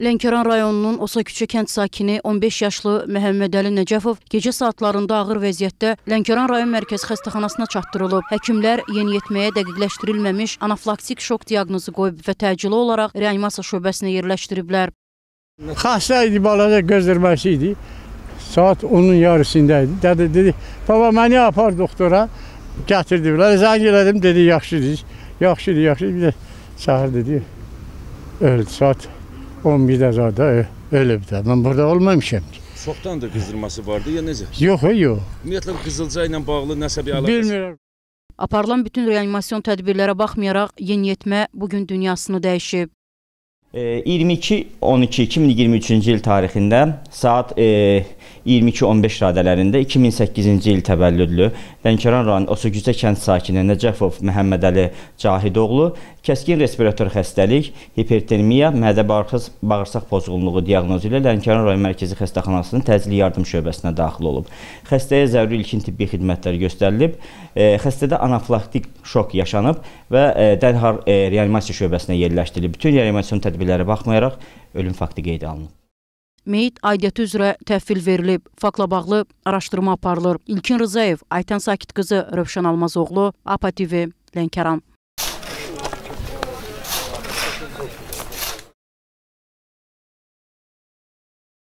Lənkəran rayonunun Osaküçə kənd sakini 15 yaşlı Məhəmmədəli Nəcəfov gecə saatlarında ağır vəziyyətdə Lənkəran rayon mərkəzi xəstəxanasına çatdırılıb. Həkimlər yeniyetməyə dəqiqləşdirilməmiş anaflaksik şok diaqnozu qoyub və təcili olaraq reanimasiya şöbəsinə yerləşdiriblər. Xəstə idi, balaca gözdirməsi idi. Saat 10-un yarısında idi. Dədi dedi, "Baba, məni apar doktora." Gətirdilər. Zəng elədim, dedi, "Yaxşıdır." Yaxşıdır, yaxşıdır. Bir də çağır dedi. Öldü saat 11 azarda ölüb də. Mən burada olmamışam ki. Çoxdan da qızdırması vardı ya necə? Yox, e, yox. Ümumiyyətlə qızılca ilə bağlı nəsə bir əlaqəsi? Bilmirəm. Aparılan bütün reanimasyon tədbirlərə baxmayaraq yeniyetmə bu gün dünyasını dəyişib. E, 22 12 2023-cü il tarixində saat e, 22-15 radələrində 2008-ci il təvəllüdlü Lənkəran rayonu Osogüzə kənd sakini Nəcəfov Məhəmmədəli Cahidoğlu kəskin respirator xəstəlik, hipertermiya, mədə bağırsaq pozğunluğu diaqnozu ilə Lənkəran rayon mərkəzi xəstəxanasının təcili yardım şöbəsinə daxil olub. Xəstəyə zəruri ilkin tibbi xidmətlər göstərilib. E, xəstədə anafilaktik şok yaşanıb və e, dərhal e, reanimasiya şöbəsinə yerləşdirilib. Bütün reanimasyon tədbirləri baxmayaraq ölüm faktı qeydə alınıb. Meyit aidiyyəti üzrə təhvil verilib. Faktla bağlı araşdırma aparılır. İlkin Rzayev, Aytən Sakit qızı, Rövşən Almazoğlu, APA TV, Lənkəran.